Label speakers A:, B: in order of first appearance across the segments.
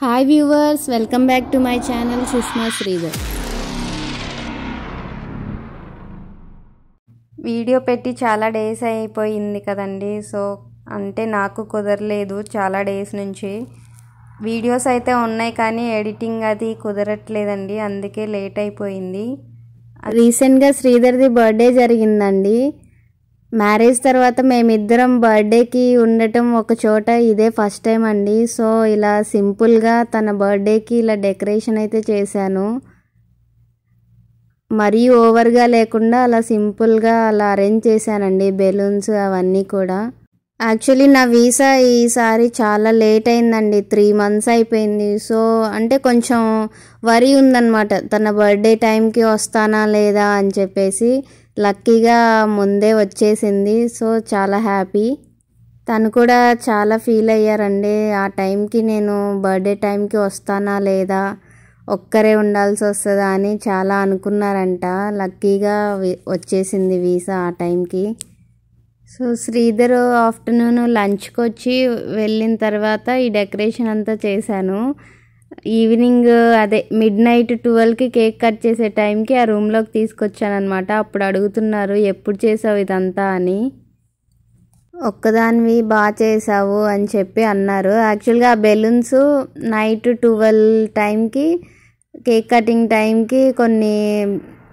A: hi viewers welcome back to my channel Sushma Sridhar video పెట్టి చాలా days అయిపోయింది కదండి సో అంటే నాకు కుదరలేదు చాలా డేస్ నుంచి వీడియోస్ అయితే ఉన్నాయి కానీ ఎడిటింగ్ అది కుదరట్లేదండి అందుకే లేట్ అయిపోయింది రీసెంట్గా శ్రీధర్ది బర్త్డే జరిగిందండి మ్యారేజ్ తర్వాత మేమిద్దరం బర్త్డేకి ఉండటం ఒక చోట ఇదే ఫస్ట్ టైం అండి సో ఇలా సింపుల్గా తన బర్త్డేకి ఇలా డెకరేషన్ అయితే చేశాను మరీ ఓవర్గా లేకుండా అలా సింపుల్గా అలా అరేంజ్ చేశానండి బెలూన్స్ అవన్నీ కూడా యాక్చువల్లీ నా వీసా ఈసారి చాలా లేట్ అయిందండి త్రీ మంత్స్ అయిపోయింది సో అంటే కొంచెం వరి ఉందన్నమాట తన బర్త్డే టైంకి వస్తానా లేదా అని చెప్పేసి లక్కీగా ముందే వచ్చేసింది సో చాలా హ్యాపీ తను కూడా చాలా ఫీల్ అయ్యారండి ఆ టైంకి నేను బర్త్డే టైంకి వస్తానా లేదా ఒక్కరే ఉండాల్సి వస్తుందా అని చాలా అనుకున్నారంట లక్కీగా వచ్చేసింది వీసా ఆ టైంకి సో శ్రీధర్ ఆఫ్టర్నూన్ లంచ్కి వచ్చి వెళ్ళిన తర్వాత ఈ డెకరేషన్ అంతా చేశాను ఈవినింగ్ అదే మిడ్ నైట్ ట్వెల్వ్కి కేక్ కట్ చేసే టైంకి ఆ రూమ్లోకి తీసుకొచ్చానమాట అప్పుడు అడుగుతున్నారు ఎప్పుడు చేసావు ఇదంతా అని ఒక్కదానివి బాగా చేసావు అని చెప్పి అన్నారు యాక్చువల్గా ఆ బెలూన్స్ నైట్ ట్వెల్వ్ టైంకి కేక్ కటింగ్ టైంకి కొన్ని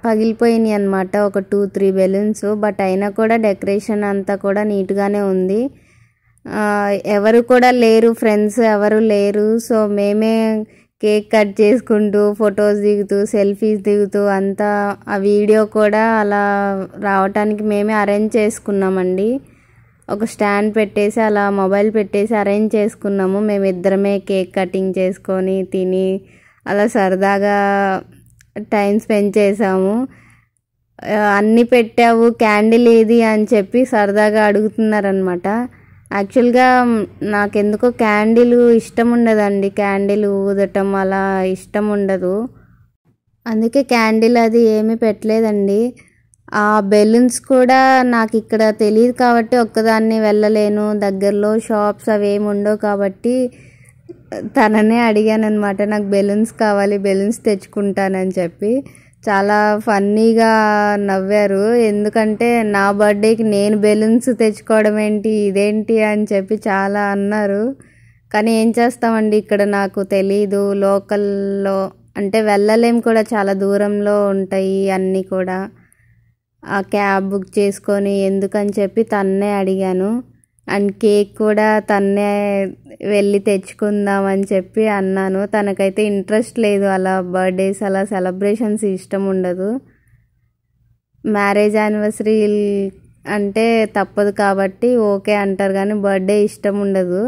A: పగిలిపోయినాయి అనమాట ఒక టూ త్రీ బెలూన్స్ బట్ అయినా కూడా డెకరేషన్ అంతా కూడా నీట్గానే ఉంది ఎవరు కూడా లేరు ఫ్రెండ్స్ ఎవరు లేరు సో మేమే కేక్ కట్ చేసుకుంటూ ఫొటోస్ దిగుతూ సెల్ఫీస్ దిగుతూ అంతా ఆ వీడియో కూడా అలా రావటానికి మేమే అరేంజ్ చేసుకున్నామండి ఒక స్టాండ్ పెట్టేసి అలా మొబైల్ పెట్టేసి అరేంజ్ చేసుకున్నాము మేము ఇద్దరమే కేక్ కటింగ్ చేసుకొని తిని అలా సరదాగా టైం స్పెండ్ చేసాము అన్నీ పెట్టావు క్యాండిల్ ఏది అని చెప్పి సరదాగా అడుగుతున్నారనమాట యాక్చువల్గా నాకెందుకో క్యాండిల్ ఇష్టం ఉండదండి క్యాండిల్ ఊదటం అలా ఇష్టం ఉండదు అందుకే క్యాండిల్ అది ఏమీ పెట్టలేదండి ఆ బెలూన్స్ కూడా నాకు ఇక్కడ తెలియదు కాబట్టి ఒక్కదాన్ని వెళ్ళలేను దగ్గరలో షాప్స్ అవి ఏమి ఉండవు కాబట్టి తననే అడిగాను అనమాట నాకు బెలూన్స్ కావాలి బెలూన్స్ తెచ్చుకుంటానని చెప్పి చాలా ఫన్నీగా నవ్వారు ఎందుకంటే నా బర్త్డేకి నేను బెలూన్స్ తెచ్చుకోవడం ఏంటి ఇదేంటి అని చెప్పి చాలా అన్నారు కానీ ఏం చేస్తామండి ఇక్కడ నాకు తెలీదు లోకల్లో అంటే వెళ్ళలేం కూడా చాలా దూరంలో ఉంటాయి అన్నీ కూడా ఆ క్యాబ్ బుక్ చేసుకొని ఎందుకని చెప్పి తన్నే అడిగాను అండ్ కేక్ కూడా తన్నే వెళ్ళి తెచ్చుకుందాం అని చెప్పి అన్నాను తనకైతే ఇంట్రెస్ట్ లేదు అలా బర్త్డేస్ అలా సెలబ్రేషన్స్ ఇష్టం ఉండదు మ్యారేజ్ యానివర్సరీ అంటే తప్పదు కాబట్టి ఓకే అంటారు కానీ బర్త్డే ఇష్టం ఉండదు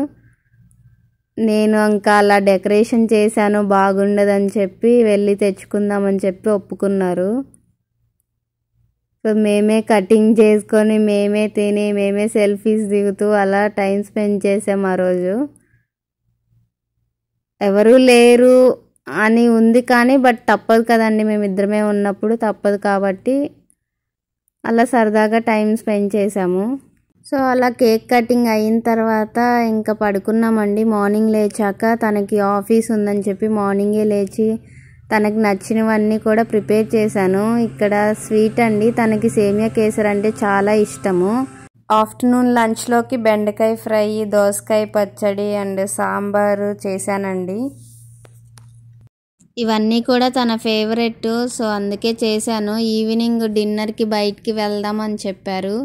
A: నేను ఇంకా అలా డెకరేషన్ చేశాను బాగుండదని చెప్పి వెళ్ళి తెచ్చుకుందామని చెప్పి ఒప్పుకున్నారు సో మేమే కటింగ్ చేసుకొని మేమే తిని మేమే సెల్ఫీస్ దిగుతూ అలా టైం స్పెండ్ చేసాం ఆ రోజు ఎవరూ లేరు అని ఉంది కానీ బట్ తప్పదు కదండి మేమిద్దరమే ఉన్నప్పుడు తప్పదు కాబట్టి అలా సరదాగా టైం స్పెండ్ చేసాము సో అలా కేక్ కటింగ్ అయిన తర్వాత ఇంకా పడుకున్నామండి మార్నింగ్ లేచాక తనకి ఆఫీస్ ఉందని చెప్పి మార్నింగే లేచి తనకు నచ్చినవన్నీ కూడా ప్రిపేర్ చేశాను ఇక్కడ స్వీట్ అండి తనకి సేమియా కేసర్ అంటే చాలా ఇష్టము ఆఫ్టర్నూన్ లంచ్లోకి బెండకాయ ఫ్రై దోసకాయ పచ్చడి అండ్ సాంబారు చేశానండి ఇవన్నీ కూడా తన ఫేవరెట్ సో అందుకే చేశాను ఈవినింగ్ డిన్నర్కి బయటికి వెళ్దామని చెప్పారు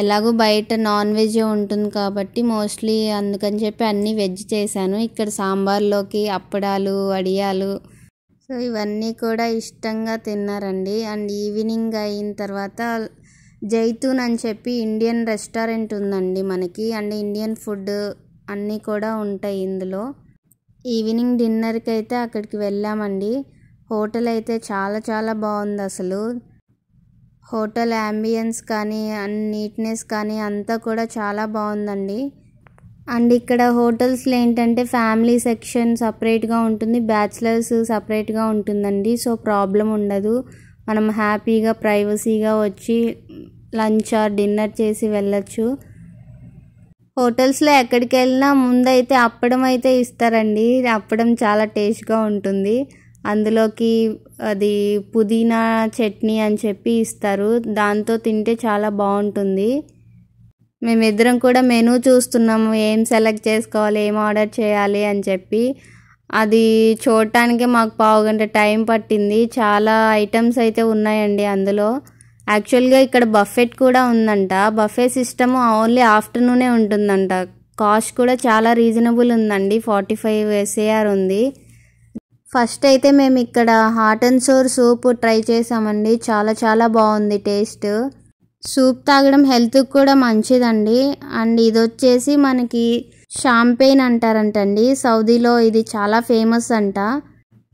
A: ఎలాగో బయట నాన్ వెజ్ ఉంటుంది కాబట్టి మోస్ట్లీ అందుకని చెప్పి అన్నీ వెజ్ చేశాను ఇక్కడ సాంబార్లోకి అప్పడాలు అడియాలు సో ఇవన్నీ కూడా ఇష్టంగా తిన్నారండి అండ్ ఈవినింగ్ అయిన తర్వాత జైతూన్ అని చెప్పి ఇండియన్ రెస్టారెంట్ ఉందండి మనకి అండ్ ఇండియన్ ఫుడ్ అన్నీ కూడా ఉంటాయి ఇందులో ఈవినింగ్ డిన్నర్కి అయితే అక్కడికి వెళ్ళామండి హోటల్ అయితే చాలా చాలా బాగుంది అసలు హోటల్ యాంబియన్స్ కానీ అండ్ నీట్నెస్ కానీ అంతా కూడా చాలా బాగుందండి అండ్ ఇక్కడ హోటల్స్లో ఏంటంటే ఫ్యామిలీ సెక్షన్ సపరేట్గా ఉంటుంది బ్యాచిలర్స్ సపరేట్గా ఉంటుందండి సో ప్రాబ్లం ఉండదు మనం హ్యాపీగా ప్రైవసీగా వచ్చి లంచ్ ఆర్ డిన్నర్ చేసి వెళ్ళచ్చు హోటల్స్లో ఎక్కడికి వెళ్ళినా ముందైతే అప్పడం అయితే ఇస్తారండి అప్పడం చాలా టేస్ట్గా ఉంటుంది అందులోకి అది పుదీనా చట్నీ అని చెప్పి ఇస్తారు దాంతో తింటే చాలా బాగుంటుంది మేమిద్దరం కూడా మెనూ చూస్తున్నాము ఏం సెలెక్ట్ చేసుకోవాలి ఏం ఆర్డర్ చేయాలి అని చెప్పి అది చూడటానికి మాకు పావు గంట టైం పట్టింది చాలా ఐటమ్స్ అయితే ఉన్నాయండి అందులో యాక్చువల్గా ఇక్కడ బఫెట్ కూడా ఉందంట బఫే సిస్టమ్ ఓన్లీ ఆఫ్టర్నూనే ఉంటుందంట కాస్ట్ కూడా చాలా రీజనబుల్ ఉందండి ఫార్టీ ఫైవ్ ఎస్ఏఆర్ ఉంది ఫస్ట్ అయితే మేము ఇక్కడ hot and sour soup try చేసామండి చాలా చాలా బాగుంది టేస్ట్ సూప్ తాగడం హెల్త్కి కూడా మంచిదండి అండ్ ఇది వచ్చేసి మనకి షాంపెయిన్ అంటారంటండి సౌదీలో ఇది చాలా ఫేమస్ అంట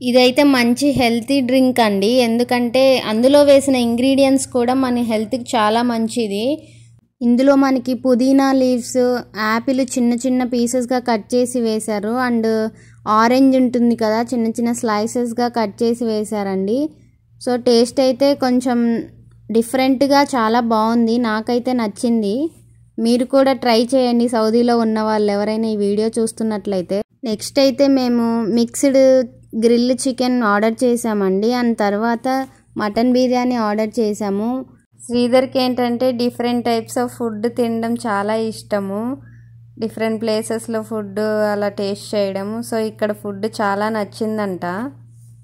A: ఇదైతే మంచి హెల్తీ డ్రింక్ అండి ఎందుకంటే అందులో వేసిన ఇంగ్రీడియంట్స్ కూడా మన హెల్త్కి చాలా మంచిది ఇందులో మనకి పుదీనా లీవ్స్ యాపిల్ చిన్న చిన్న పీసెస్గా కట్ చేసి వేశారు అండ్ ఆరెంజ్ ఉంటుంది కదా చిన్న చిన్న స్లైసెస్గా కట్ చేసి వేశారండి సో టేస్ట్ అయితే కొంచెం డిఫరెంట్గా చాలా బాగుంది నాకైతే నచ్చింది మీరు కూడా ట్రై చేయండి సౌదీలో ఉన్న వాళ్ళు ఎవరైనా ఈ వీడియో చూస్తున్నట్లయితే నెక్స్ట్ అయితే మేము మిక్స్డ్ గ్రిల్ చికెన్ ఆర్డర్ చేసామండి అండ్ తర్వాత మటన్ బిర్యానీ ఆర్డర్ చేసాము శ్రీధర్కి ఏంటంటే డిఫరెంట్ టైప్స్ ఆఫ్ ఫుడ్ తినడం చాలా ఇష్టము డిఫరెంట్ ప్లేసెస్లో ఫుడ్ అలా టేస్ట్ చేయడము సో ఇక్కడ ఫుడ్ చాలా నచ్చిందంట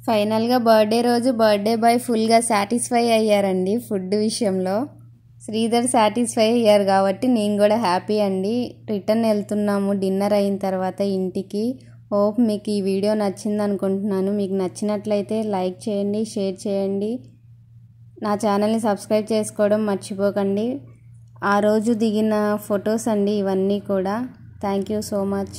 A: ఫైనల్గా బర్త్డే రోజు బర్త్డే బాయ్ ఫుల్గా సాటిస్ఫై అయ్యారండి ఫుడ్ విషయంలో శ్రీధర్ సాటిస్ఫై అయ్యారు కాబట్టి నేను కూడా హ్యాపీ అండి రిటర్న్ వెళ్తున్నాము డిన్నర్ అయిన తర్వాత ఇంటికి హోప్ మీకు ఈ వీడియో నచ్చింది అనుకుంటున్నాను మీకు నచ్చినట్లయితే లైక్ చేయండి షేర్ చేయండి నా ఛానల్ని సబ్స్క్రైబ్ చేసుకోవడం మర్చిపోకండి ఆ రోజు దిగిన ఫొటోస్ అండి ఇవన్నీ కూడా థ్యాంక్ యూ సో మచ్